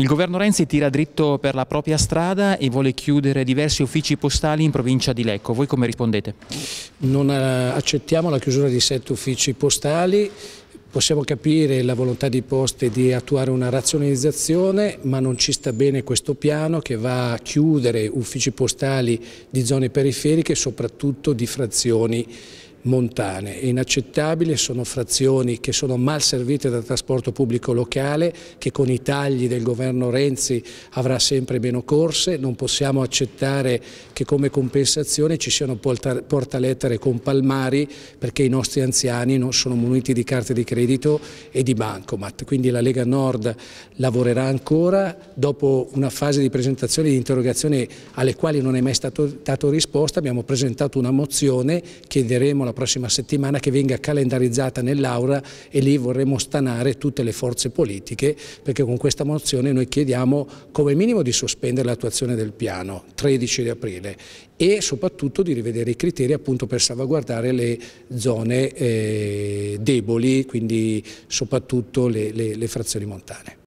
Il governo Renzi tira dritto per la propria strada e vuole chiudere diversi uffici postali in provincia di Lecco. Voi come rispondete? Non eh, accettiamo la chiusura di sette uffici postali. Possiamo capire la volontà di Poste di attuare una razionalizzazione, ma non ci sta bene questo piano che va a chiudere uffici postali di zone periferiche, soprattutto di frazioni montane. È inaccettabile, sono frazioni che sono mal servite dal trasporto pubblico locale, che con i tagli del governo Renzi avrà sempre meno corse, non possiamo accettare che come compensazione ci siano portalettere con palmari perché i nostri anziani non sono muniti di carte di credito e di bancomat. Quindi la Lega Nord lavorerà ancora dopo una fase di presentazione di interrogazioni alle quali non è mai stato, dato risposta, abbiamo presentato una mozione, chiederemo la prossima settimana che venga calendarizzata nell'Aula e lì vorremmo stanare tutte le forze politiche perché con questa mozione noi chiediamo come minimo di sospendere l'attuazione del piano 13 di aprile e soprattutto di rivedere i criteri appunto per salvaguardare le zone eh, deboli, quindi soprattutto le, le, le frazioni montane.